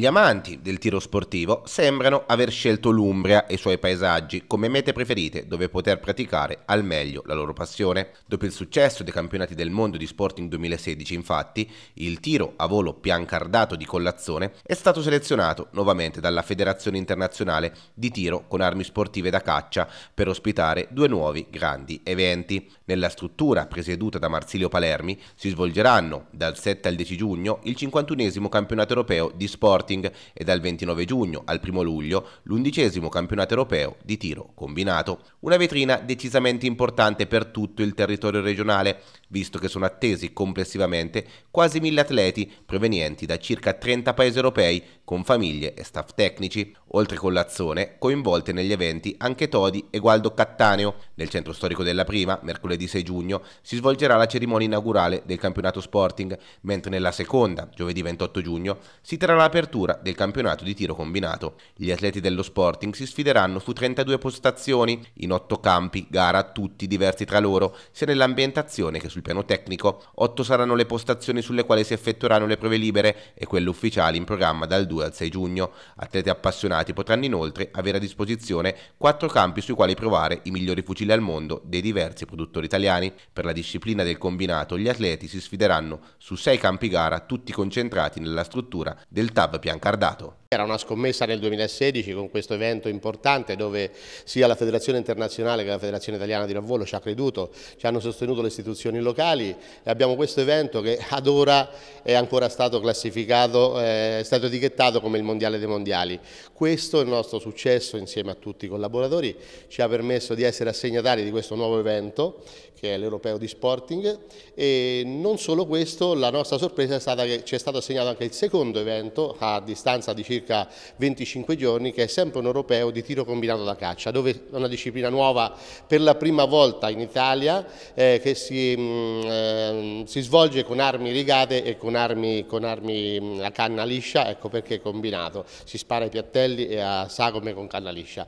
Gli amanti del tiro sportivo sembrano aver scelto l'Umbria e i suoi paesaggi come mete preferite dove poter praticare al meglio la loro passione. Dopo il successo dei campionati del mondo di Sporting 2016, infatti, il tiro a volo piancardato di collazione è stato selezionato nuovamente dalla Federazione Internazionale di Tiro con Armi Sportive da Caccia per ospitare due nuovi grandi eventi. Nella struttura presieduta da Marsilio Palermi si svolgeranno dal 7 al 10 giugno il 51 campionato europeo di sport Sporting e dal 29 giugno al 1 luglio l'undicesimo campionato europeo di tiro combinato. Una vetrina decisamente importante per tutto il territorio regionale, visto che sono attesi complessivamente quasi mille atleti provenienti da circa 30 paesi europei con famiglie e staff tecnici, oltre Collazzone, coinvolte negli eventi anche Todi e Gualdo Cattaneo. Nel centro storico della prima, mercoledì 6 giugno, si svolgerà la cerimonia inaugurale del campionato Sporting, mentre nella seconda, giovedì 28 giugno, si terrà l'apertura apertura del campionato di tiro combinato. Gli atleti dello Sporting si sfideranno su 32 postazioni, in 8 campi, gara tutti diversi tra loro, sia nell'ambientazione che sul piano tecnico. 8 saranno le postazioni sulle quali si effettueranno le prove libere e quelle ufficiali in programma dal 2 al 6 giugno. Atleti appassionati potranno inoltre avere a disposizione 4 campi sui quali provare i migliori fucili al mondo dei diversi produttori italiani. Per la disciplina del combinato gli atleti si sfideranno su 6 campi gara tutti concentrati nella struttura del TAV Piancardato. Era una scommessa nel 2016 con questo evento importante dove sia la Federazione Internazionale che la Federazione Italiana di Ravvolo ci ha creduto, ci hanno sostenuto le istituzioni locali e abbiamo questo evento che ad ora è ancora stato classificato, eh, è stato etichettato come il Mondiale dei Mondiali. Questo è il nostro successo insieme a tutti i collaboratori, ci ha permesso di essere assegnatari di questo nuovo evento che è l'Europeo di Sporting e non solo questo, la nostra sorpresa è stata che ci è stato assegnato anche il secondo evento a distanza di circa circa 25 giorni, che è sempre un europeo di tiro combinato da caccia, dove è una disciplina nuova per la prima volta in Italia eh, che si, mh, mm, ehm, si, svolge con armi rigate e con armi, con armi mm, a canna liscia, ecco perché è combinato, si spara ai piattelli e a sagome con canna liscia.